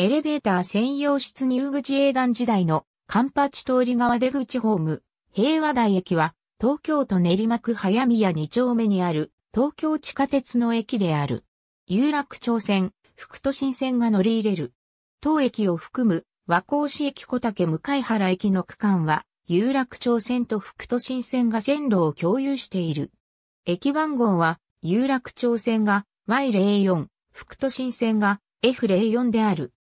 エレベーター専用室入口営団時代のカンパチ通り側出口ホーム、平和台駅は東京都練馬区早宮2丁目にある東京地下鉄の駅である。有楽町線、福都新線が乗り入れる。当駅を含む和光市駅小竹向原駅の区間は有楽町線と福都新線が線路を共有している。駅番号は有楽町線が Y04、福都新線が F04 である。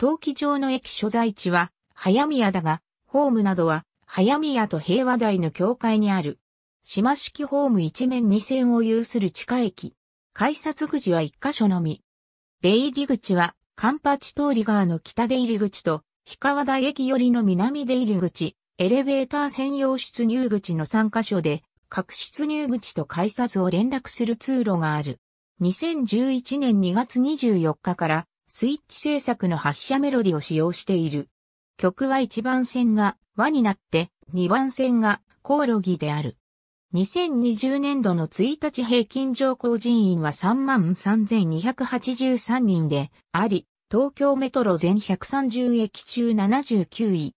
陶器場の駅所在地は、早宮だが、ホームなどは、早宮と平和台の境界にある。島式ホーム一面二線を有する地下駅。改札口は一箇所のみ。出入り口は、環八通り側の北出入り口と、氷川台駅寄りの南出入り口、エレベーター専用出入口の3箇所で、各出入口と改札を連絡する通路がある。2011年2月24日からスイッチ制作の発射メロディを使用している。曲は1番線が和になって2番線がコオロギである。2020年度の1日平均上降人員は33,283人であり、東京メトロ全130駅中79位。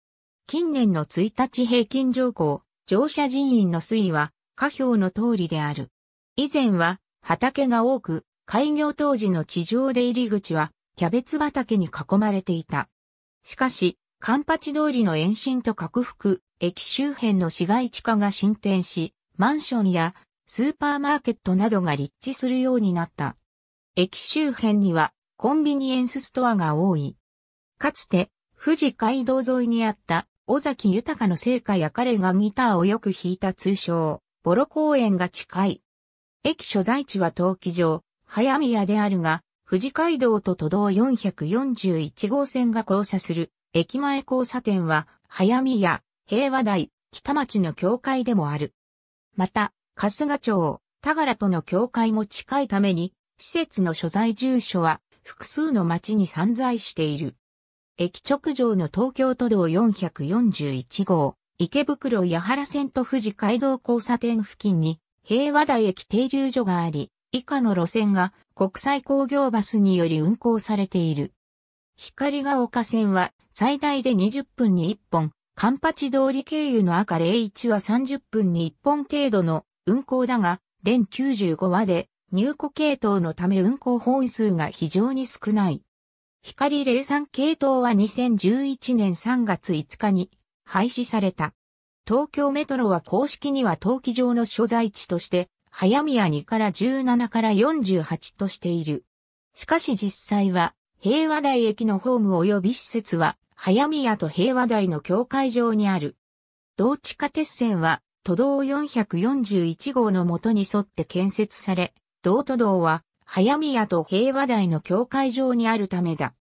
近年の1日平均上降、乗車人員の推移は、下表の通りである。以前は、畑が多く、開業当時の地上で入り口は、キャベツ畑に囲まれていた。しかし、カンパチ通りの延伸と拡幅、駅周辺の市街地化が進展し、マンションやスーパーマーケットなどが立地するようになった。駅周辺にはコンビニエンスストアが多い。かつて、富士街道沿いにあった尾崎豊の聖火や彼がギターをよく弾いた通称、ボロ公園が近い。駅所在地は陶器場、早宮であるが、富士街道と都道441号線が交差する駅前交差点は、早見屋、平和台、北町の境界でもある。また、春日町、田原との境界も近いために、施設の所在住所は複数の町に散在している。駅直上の東京都道441号、池袋八原線と富士街道交差点付近に、平和台駅停留所があり、以下の路線が国際工業バスにより運行されている。光が丘線は最大で20分に1本、カンパチ通り経由の赤01は30分に1本程度の運行だが、連95話で入庫系統のため運行本数が非常に少ない。光03系統は2011年3月5日に廃止された。東京メトロは公式には陶器場の所在地として早宮は2から17から48としている。しかし実際は、平和台駅のホーム及び施設は、早宮と平和台の境界上にある。同地下鉄線は、都道441号の元に沿って建設され、同都道は、早宮と平和台の境界上にあるためだ。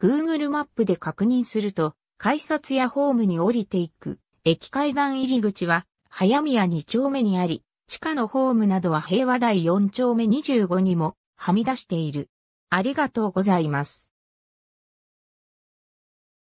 Google マップで確認すると、改札やホームに降りていく、駅階段入り口は、早宮2丁目にあり、地下のホームなどは平和台4丁目25にもはみ出している。ありがとうございます。